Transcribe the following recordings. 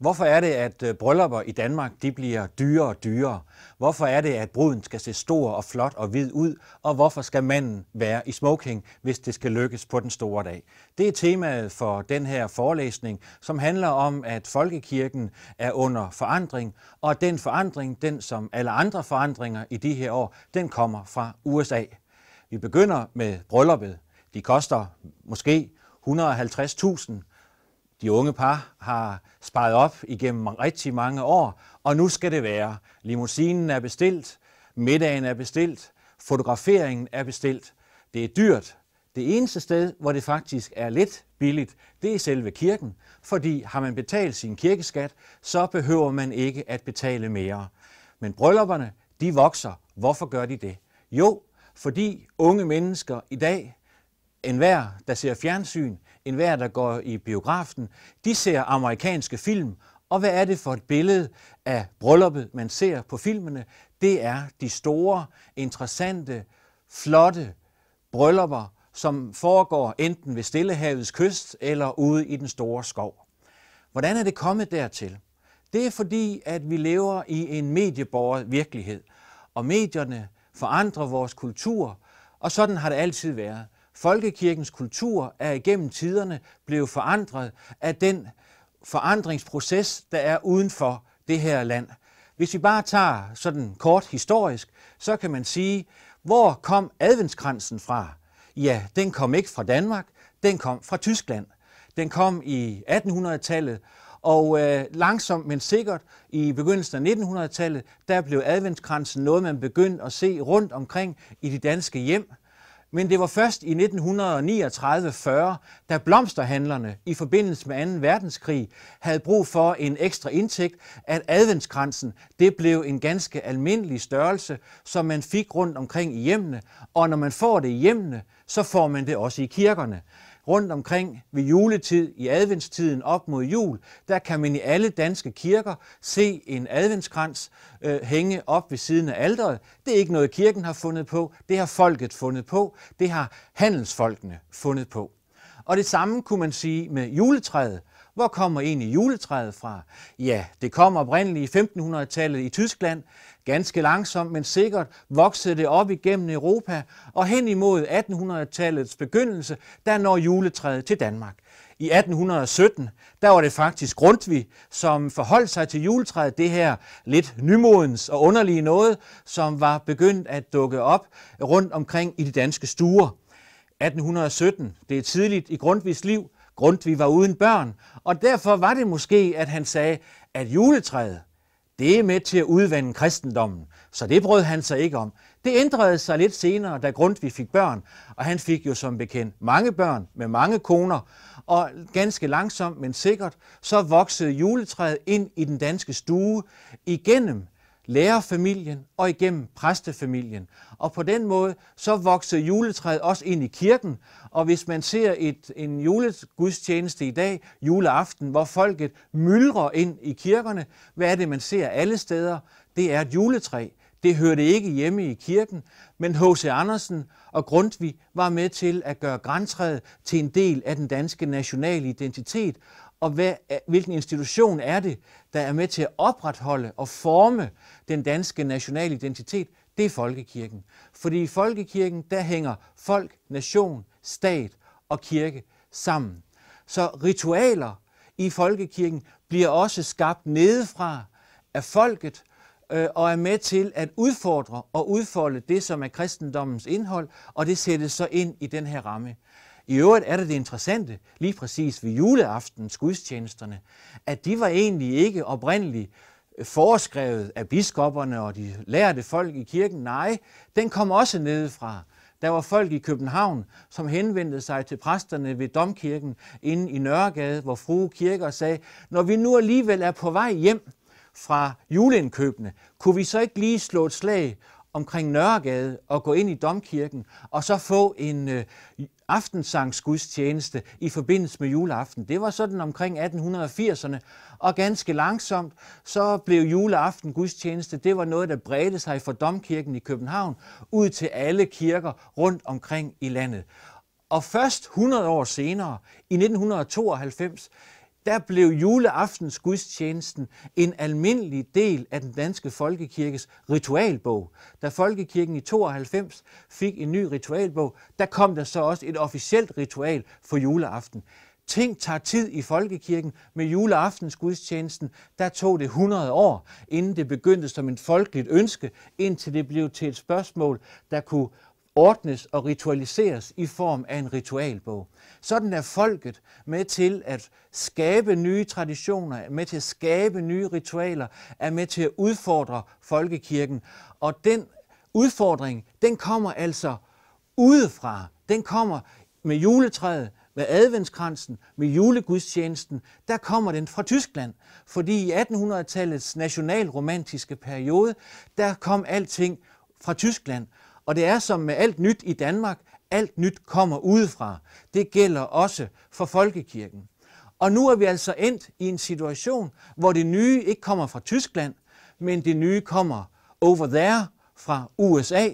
Hvorfor er det, at øh, bryllupper i Danmark de bliver dyrere og dyrere? Hvorfor er det, at bruden skal se stor og flot og hvid ud? Og hvorfor skal manden være i smoking, hvis det skal lykkes på den store dag? Det er temaet for den her forelæsning, som handler om, at folkekirken er under forandring, og den forandring, den som alle andre forandringer i de her år, den kommer fra USA. Vi begynder med brylluppet. De koster måske 150.000 de unge par har sparet op igennem rigtig mange år, og nu skal det være. Limousinen er bestilt, middagen er bestilt, fotograferingen er bestilt. Det er dyrt. Det eneste sted, hvor det faktisk er lidt billigt, det er selve kirken, fordi har man betalt sin kirkeskat, så behøver man ikke at betale mere. Men bryllupperne, de vokser. Hvorfor gør de det? Jo, fordi unge mennesker i dag, enhver, der ser fjernsyn, en hver, der går i biografen, de ser amerikanske film, og hvad er det for et billede af brylluppet, man ser på filmene? Det er de store, interessante, flotte bryllupper, som foregår enten ved Stillehavets kyst eller ude i den store skov. Hvordan er det kommet dertil? Det er fordi, at vi lever i en medieborget virkelighed, og medierne forandrer vores kultur, og sådan har det altid været. Folkekirkens kultur er igennem tiderne blevet forandret af den forandringsproces, der er uden for det her land. Hvis vi bare tager sådan kort historisk, så kan man sige, hvor kom adventskransen fra? Ja, den kom ikke fra Danmark, den kom fra Tyskland. Den kom i 1800-tallet, og øh, langsomt, men sikkert, i begyndelsen af 1900-tallet, der blev adventskransen noget, man begyndte at se rundt omkring i de danske hjem. Men det var først i 1939-40, da blomsterhandlerne i forbindelse med 2. verdenskrig havde brug for en ekstra indtægt, at adventskransen det blev en ganske almindelig størrelse, som man fik rundt omkring i hjemmene. Og når man får det i hjemmene, så får man det også i kirkerne rundt omkring ved juletid, i adventstiden op mod jul, der kan man i alle danske kirker se en adventskrans øh, hænge op ved siden af alderet. Det er ikke noget, kirken har fundet på, det har folket fundet på, det har handelsfolkene fundet på. Og det samme kunne man sige med juletræet. Hvor kommer egentlig juletræet fra? Ja, det kom oprindeligt i 1500-tallet i Tyskland. Ganske langsomt, men sikkert voksede det op igennem Europa, og hen imod 1800-tallets begyndelse, der når juletræet til Danmark. I 1817, der var det faktisk Grundtvig, som forholdt sig til juletræet, det her lidt nymodens og underlige noget, som var begyndt at dukke op rundt omkring i de danske stuer. 1817, det er tidligt i Grundtvigs liv, Grundtvig var uden børn, og derfor var det måske, at han sagde, at juletræet, det er med til at udvande kristendommen, så det brød han sig ikke om. Det ændrede sig lidt senere, da Grundtvig fik børn, og han fik jo som bekendt mange børn med mange koner, og ganske langsomt, men sikkert, så voksede juletræet ind i den danske stue igennem lærerfamilien og igennem præstefamilien. Og på den måde så voksede juletræet også ind i kirken, og hvis man ser et, en julegudstjeneste i dag, juleaften, hvor folket myldrer ind i kirkerne, hvad er det, man ser alle steder? Det er et juletræ. Det hørte ikke hjemme i kirken, men H.C. Andersen og Grundtvig var med til at gøre græntræet til en del af den danske nationale identitet, og hvad, øh, hvilken institution er det, der er med til at opretholde og forme den danske nationale identitet? Det er folkekirken. Fordi i folkekirken, der hænger folk, nation, stat og kirke sammen. Så ritualer i folkekirken bliver også skabt nedefra af folket, øh, og er med til at udfordre og udfolde det, som er kristendommens indhold, og det sættes så ind i den her ramme. I øvrigt er det det interessante, lige præcis ved juleaftens gudstjenesterne, at de var egentlig ikke oprindeligt øh, foreskrevet af biskopperne og de lærte folk i kirken. Nej, den kom også nedefra. Der var folk i København, som henvendte sig til præsterne ved Domkirken inde i Nørregade, hvor frue kirker sagde, når vi nu alligevel er på vej hjem fra juleindkøbene, kunne vi så ikke lige slå et slag omkring Nørregade og gå ind i Domkirken og så få en øh, aftensangsgudstjeneste i forbindelse med juleaften. Det var sådan omkring 1880'erne, og ganske langsomt så blev juleaften gudstjeneste, det var noget, der bredte sig fra domkirken i København ud til alle kirker rundt omkring i landet. Og først 100 år senere, i 1992, der blev juleaftens gudstjenesten en almindelig del af den danske folkekirkes ritualbog. Da folkekirken i 92 fik en ny ritualbog, der kom der så også et officielt ritual for juleaften. Ting tager tid i folkekirken. Med juleaftens gudstjenesten, der tog det 100 år, inden det begyndte som en folkeligt ønske, indtil det blev til et spørgsmål, der kunne ordnes og ritualiseres i form af en ritualbog. Sådan er folket med til at skabe nye traditioner, med til at skabe nye ritualer, er med til at udfordre folkekirken. Og den udfordring, den kommer altså udefra. Den kommer med juletræet, med adventskransen, med julegudstjenesten, der kommer den fra Tyskland. Fordi i 1800-tallets nationalromantiske periode, der kom alting fra Tyskland. Og det er som med alt nyt i Danmark, alt nyt kommer udefra. Det gælder også for folkekirken. Og nu er vi altså endt i en situation, hvor det nye ikke kommer fra Tyskland, men det nye kommer over there fra USA.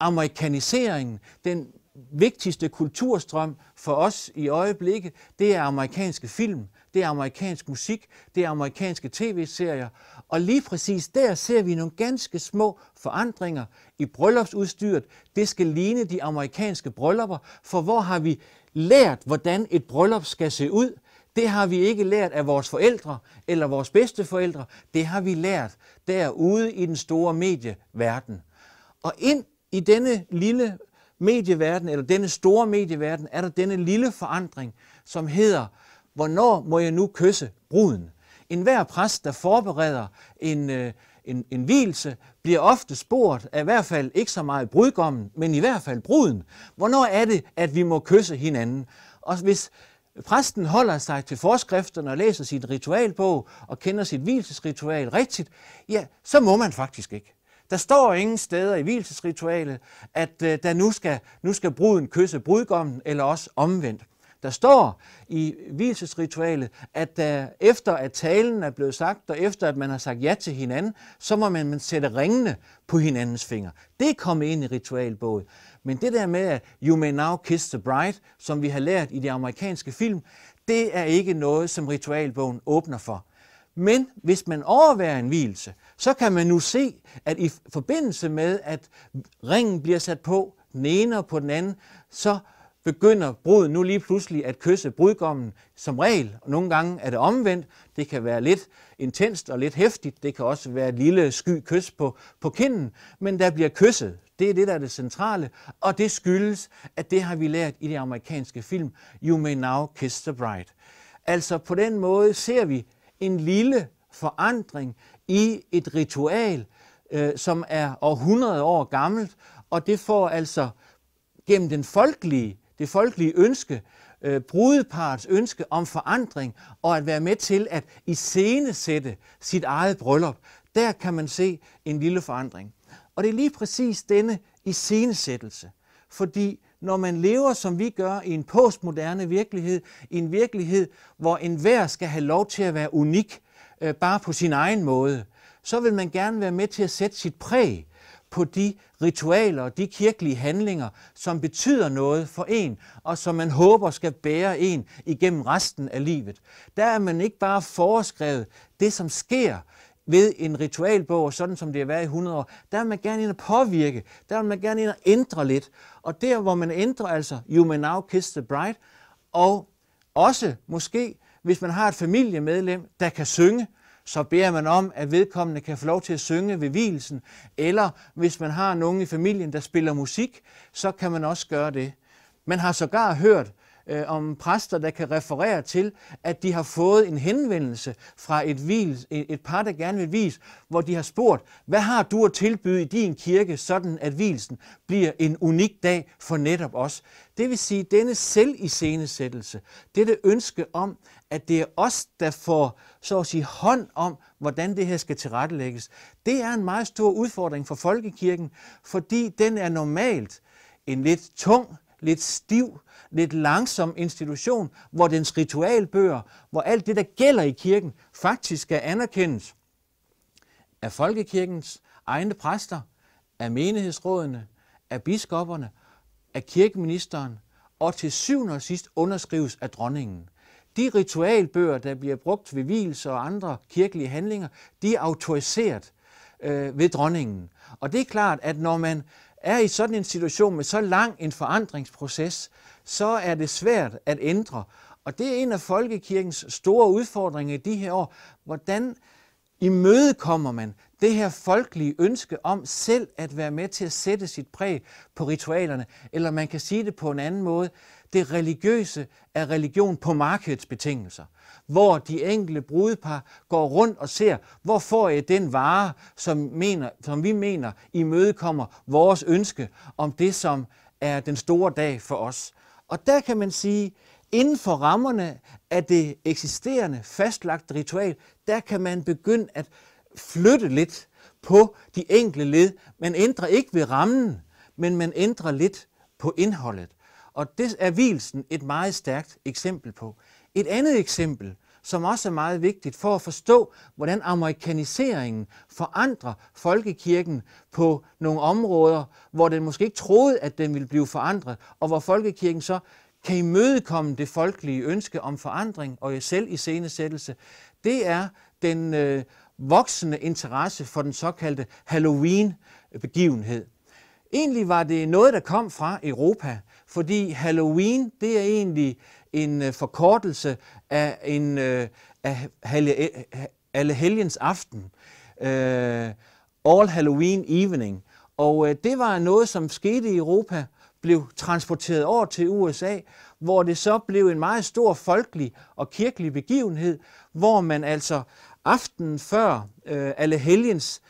Amerikaniseringen, den vigtigste kulturstrøm for os i øjeblikket, det er amerikanske film det er amerikansk musik, det er amerikanske tv-serier. Og lige præcis der ser vi nogle ganske små forandringer i bryllupsudstyret. Det skal ligne de amerikanske bryllupper, for hvor har vi lært, hvordan et bryllup skal se ud? Det har vi ikke lært af vores forældre eller vores bedsteforældre. Det har vi lært derude i den store medieverden. Og ind i denne lille medieverden, eller denne store medieverden, er der denne lille forandring, som hedder, Hvornår må jeg nu kysse bruden? En hver præst, der forbereder en, øh, en, en hvilse, bliver ofte spurgt af i hvert fald ikke så meget brudgommen, men i hvert fald bruden. Hvornår er det, at vi må kysse hinanden? Og hvis præsten holder sig til forskrifterne og læser sit ritualbog og kender sit hvilesesritual rigtigt, ja, så må man faktisk ikke. Der står ingen steder i hvilesesritualet, at øh, der nu skal, nu skal bruden kysse brudgommen, eller også omvendt. Der står i hvilesesritualet, at der, øh, efter at talen er blevet sagt, og efter at man har sagt ja til hinanden, så må man, man sætte ringene på hinandens fingre. Det er kommet ind i ritualbogen. Men det der med, at you may now kiss the bride, som vi har lært i de amerikanske film, det er ikke noget, som ritualbogen åbner for. Men hvis man overværer en hvilelse, så kan man nu se, at i forbindelse med, at ringen bliver sat på den ene og på den anden, så begynder bruden nu lige pludselig at kysse brudgommen som regel. Og nogle gange er det omvendt. Det kan være lidt intenst og lidt hæftigt. Det kan også være et lille sky kys på, på kinden. Men der bliver kysset. Det er det, der er det centrale. Og det skyldes, at det har vi lært i det amerikanske film You May Now Kiss the Bride. Altså på den måde ser vi en lille forandring i et ritual, øh, som er århundrede år gammelt, og det får altså gennem den folkelige det folkelige ønske, øh, brudeparets ønske om forandring og at være med til at iscenesætte sit eget bryllup. Der kan man se en lille forandring. Og det er lige præcis denne iscenesættelse, fordi når man lever, som vi gør, i en postmoderne virkelighed, i en virkelighed, hvor enhver skal have lov til at være unik, øh, bare på sin egen måde, så vil man gerne være med til at sætte sit præg på de ritualer og de kirkelige handlinger, som betyder noget for en, og som man håber skal bære en igennem resten af livet. Der er man ikke bare foreskrevet det, som sker, ved en ritualbog, sådan som det har været i 100 år, der vil man gerne ind og påvirke, der vil man gerne ind og ændre lidt. Og der, hvor man ændrer altså, you may now kiss the bride, og også måske, hvis man har et familiemedlem, der kan synge, så beder man om, at vedkommende kan få lov til at synge ved hvilsen, eller hvis man har nogen i familien, der spiller musik, så kan man også gøre det. Man har sågar hørt, øh, om præster, der kan referere til, at de har fået en henvendelse fra et, vils, et, et par, der gerne vil vise, hvor de har spurgt, hvad har du at tilbyde i din kirke, sådan at vilsen bliver en unik dag for netop os? Det vil sige, denne selviscenesættelse, dette ønske om, at det er os, der får så at sige, hånd om, hvordan det her skal tilrettelægges, det er en meget stor udfordring for folkekirken, fordi den er normalt en lidt tung, lidt stiv, lidt langsom institution, hvor dens ritualbøger, hvor alt det, der gælder i kirken, faktisk skal anerkendes af folkekirkens egne præster, af menighedsrådene, af biskopperne, af kirkeministeren og til syvende og sidst underskrives af dronningen. De ritualbøger, der bliver brugt ved hvilser og andre kirkelige handlinger, de er autoriseret øh, ved dronningen. Og det er klart, at når man er i sådan en situation med så lang en forandringsproces, så er det svært at ændre. Og det er en af folkekirkens store udfordringer i de her år. Hvordan imødekommer man det her folkelige ønske om selv at være med til at sætte sit præg på ritualerne? Eller man kan sige det på en anden måde. Det religiøse er religion på markedets betingelser, hvor de enkelte brudepar går rundt og ser, hvor får jeg den vare, som, mener, som vi mener imødekommer vores ønske om det, som er den store dag for os. Og der kan man sige, inden for rammerne af det eksisterende fastlagte ritual, der kan man begynde at flytte lidt på de enkelte led. Man ændrer ikke ved rammen, men man ændrer lidt på indholdet. Og det er hvilsen et meget stærkt eksempel på. Et andet eksempel, som også er meget vigtigt for at forstå, hvordan amerikaniseringen forandrer folkekirken på nogle områder, hvor den måske ikke troede, at den ville blive forandret, og hvor folkekirken så kan imødekomme det folkelige ønske om forandring og selv i scenesættelse, det er den øh, voksende interesse for den såkaldte Halloween-begivenhed. Egentlig var det noget, der kom fra Europa, fordi Halloween det er egentlig en øh, forkortelse af, en, øh, af øh, alle helgens aften. Uh, All Halloween Evening. Og uh, det var noget, som skete i Europa, blev transporteret over til USA, hvor det så blev en meget stor folkelig og kirkelig begivenhed, hvor man altså aftenen før øh, alle helgens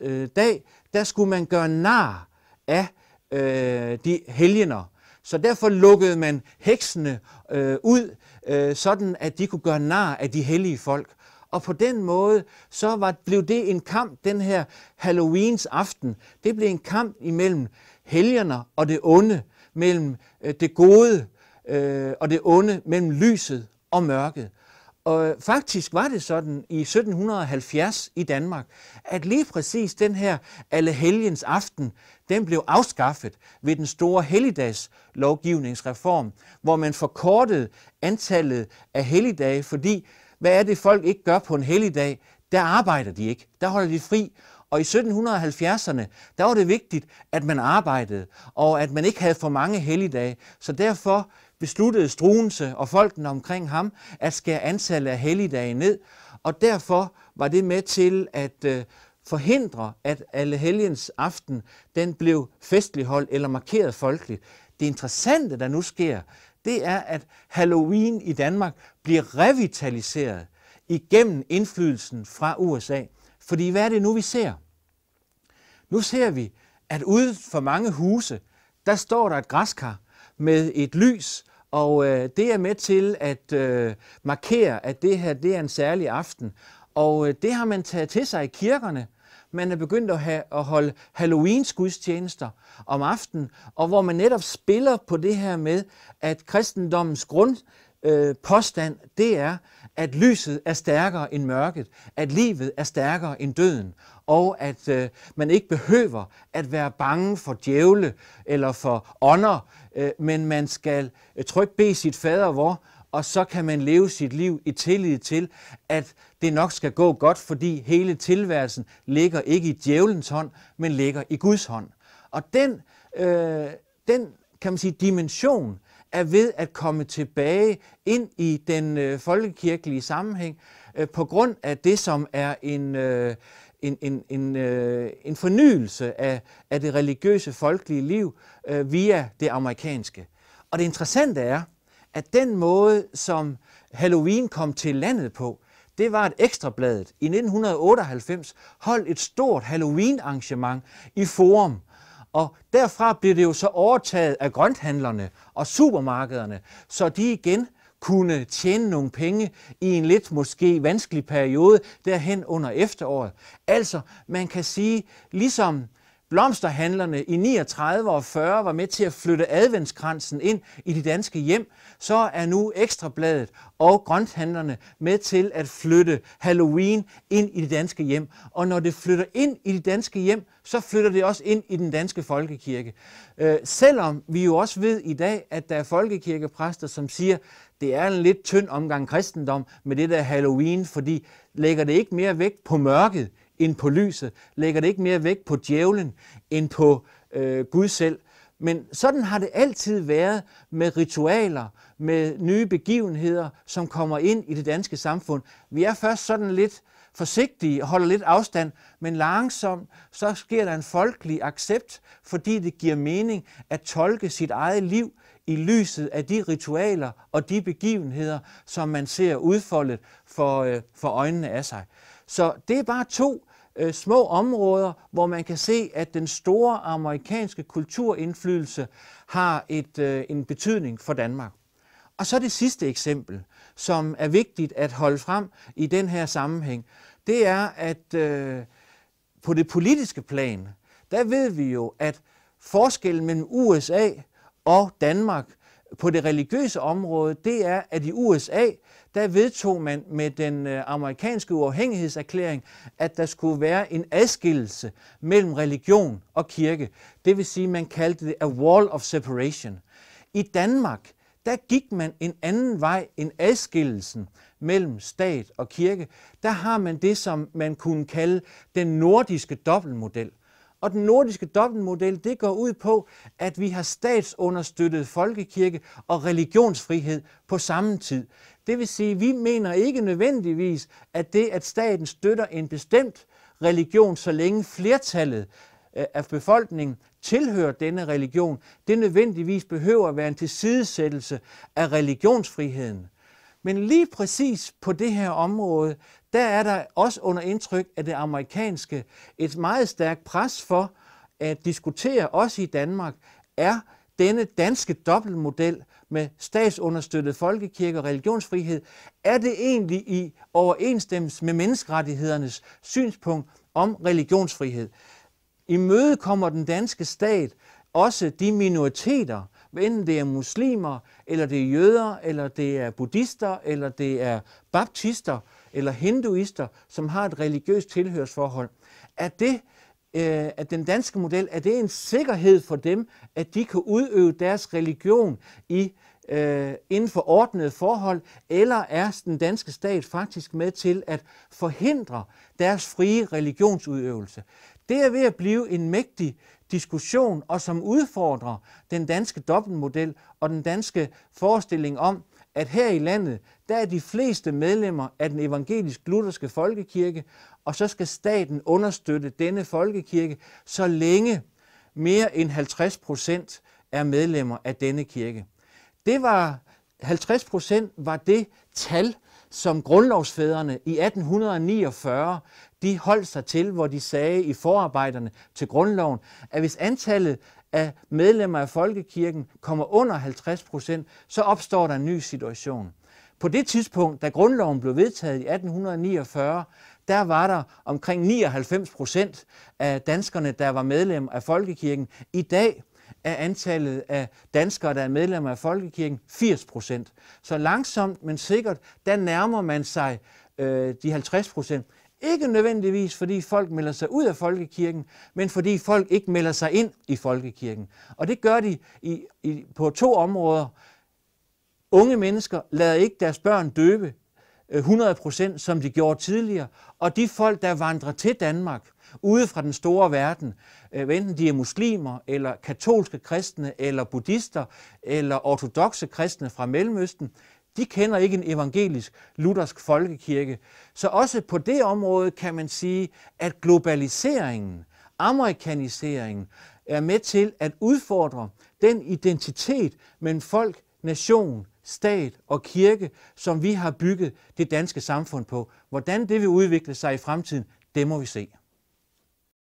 øh, dag, der skulle man gøre nar af øh, de helgener, så derfor lukkede man heksene øh, ud, øh, sådan at de kunne gøre nar af de hellige folk. Og på den måde, så var, blev det en kamp, den her Halloweens aften. Det blev en kamp imellem helgerne og det onde, mellem øh, det gode øh, og det onde, mellem lyset og mørket. Og faktisk var det sådan i 1770 i Danmark, at lige præcis den her Allehelgens aften, den blev afskaffet ved den store helligdagslovgivningsreform, hvor man forkortede antallet af helligdage, fordi hvad er det folk ikke gør på en helligdag? Der arbejder de ikke, der holder de fri, og i 1770'erne, der var det vigtigt, at man arbejdede, og at man ikke havde for mange helligdage. Så derfor besluttede Struense og folkene omkring ham at skære antallet af helligdage ned, og derfor var det med til at øh, forhindre, at alle helgens aften den blev festligholdt eller markeret folkeligt. Det interessante, der nu sker, det er, at Halloween i Danmark bliver revitaliseret igennem indflydelsen fra USA. Fordi hvad er det nu, vi ser? Nu ser vi, at ude for mange huse, der står der et græskar, med et lys, og øh, det er med til at øh, markere, at det her det er en særlig aften. Og øh, det har man taget til sig i kirkerne. Man er begyndt at, have, at holde Halloweens gudstjenester om aftenen, og hvor man netop spiller på det her med, at kristendommens grund, øh, påstand, det er, at lyset er stærkere end mørket, at livet er stærkere end døden, og at øh, man ikke behøver at være bange for djævle eller for ånder, øh, men man skal øh, trygt bede sit fader hvor, og så kan man leve sit liv i tillid til, at det nok skal gå godt, fordi hele tilværelsen ligger ikke i djævelens hånd, men ligger i Guds hånd. Og den, øh, den kan man sige, dimension er ved at komme tilbage ind i den øh, folkekirkelige sammenhæng øh, på grund af det, som er en, øh, en, en, en, øh, en fornyelse af, af det religiøse folkelige liv øh, via det amerikanske. Og det interessante er, at den måde, som Halloween kom til landet på, det var, ekstra Ekstrabladet i 1998 holdt et stort Halloween-arrangement i Forum og derfra blev det jo så overtaget af grønthandlerne og supermarkederne, så de igen kunne tjene nogle penge i en lidt måske vanskelig periode derhen under efteråret. Altså, man kan sige, ligesom blomsterhandlerne i 39 og 40 var med til at flytte adventskransen ind i de danske hjem, så er nu Ekstrabladet og grønthandlerne med til at flytte Halloween ind i de danske hjem. Og når det flytter ind i de danske hjem, så flytter det også ind i den danske folkekirke. Øh, selvom vi jo også ved i dag, at der er folkekirkepræster, som siger, det er en lidt tynd omgang kristendom med det der Halloween, fordi lægger det ikke mere vægt på mørket end på lyset, lægger det ikke mere vægt på djævlen end på øh, Gud selv. Men sådan har det altid været med ritualer, med nye begivenheder, som kommer ind i det danske samfund. Vi er først sådan lidt forsigtige og holder lidt afstand, men langsomt så sker der en folkelig accept, fordi det giver mening at tolke sit eget liv i lyset af de ritualer og de begivenheder, som man ser udfoldet for, øh, for øjnene af sig. Så det er bare to øh, små områder, hvor man kan se, at den store amerikanske kulturindflydelse har et, øh, en betydning for Danmark. Og så det sidste eksempel, som er vigtigt at holde frem i den her sammenhæng, det er, at øh, på det politiske plan, der ved vi jo, at forskellen mellem USA og Danmark på det religiøse område, det er, at i USA, der vedtog man med den øh, amerikanske uafhængighedserklæring, at der skulle være en adskillelse mellem religion og kirke. Det vil sige, man kaldte det a wall of separation. I Danmark, der gik man en anden vej end adskillelsen mellem stat og kirke. Der har man det, som man kunne kalde den nordiske dobbeltmodel. Og den nordiske dobbeltmodel, det går ud på, at vi har statsunderstøttet folkekirke og religionsfrihed på samme tid. Det vil sige, vi mener ikke nødvendigvis, at det, at staten støtter en bestemt religion, så længe flertallet øh, af befolkningen tilhører denne religion, det nødvendigvis behøver at være en tilsidesættelse af religionsfriheden. Men lige præcis på det her område, der er der også under indtryk af det amerikanske et meget stærkt pres for at diskutere, også i Danmark, er denne danske dobbeltmodel med statsunderstøttet folkekirke og religionsfrihed, er det egentlig i overensstemmelse med menneskerettighedernes synspunkt om religionsfrihed? I møde kommer den danske stat også de minoriteter, enten det er muslimer, eller det er jøder, eller det er buddhister, eller det er baptister, eller hinduister, som har et religiøst tilhørsforhold. Er det øh, at den danske model, er det en sikkerhed for dem, at de kan udøve deres religion i øh, inden for ordnede forhold, eller er den danske stat faktisk med til at forhindre deres frie religionsudøvelse? Det er ved at blive en mægtig diskussion, og som udfordrer den danske dobbeltmodel og den danske forestilling om, at her i landet, der er de fleste medlemmer af den evangelisk-lutherske folkekirke, og så skal staten understøtte denne folkekirke, så længe mere end 50 procent er medlemmer af denne kirke. Det var 50 procent var det tal, som grundlovsfædrene i 1849 de holdt sig til, hvor de sagde i forarbejderne til grundloven, at hvis antallet af medlemmer af folkekirken kommer under 50 procent, så opstår der en ny situation. På det tidspunkt, da grundloven blev vedtaget i 1849, der var der omkring 99 procent af danskerne, der var medlem af folkekirken. I dag er antallet af danskere, der er medlemmer af folkekirken, 80 procent. Så langsomt, men sikkert, der nærmer man sig øh, de 50 procent. Ikke nødvendigvis, fordi folk melder sig ud af folkekirken, men fordi folk ikke melder sig ind i folkekirken. Og det gør de i, i, på to områder. Unge mennesker lader ikke deres børn døbe 100%, øh, som de gjorde tidligere, og de folk, der vandrer til Danmark, ude fra den store verden, øh, enten de er muslimer, eller katolske kristne, eller buddhister, eller ortodoxe kristne fra Mellemøsten, de kender ikke en evangelisk luthersk folkekirke. Så også på det område kan man sige, at globaliseringen, amerikaniseringen, er med til at udfordre den identitet mellem folk, nation, stat og kirke, som vi har bygget det danske samfund på. Hvordan det vil udvikle sig i fremtiden, det må vi se.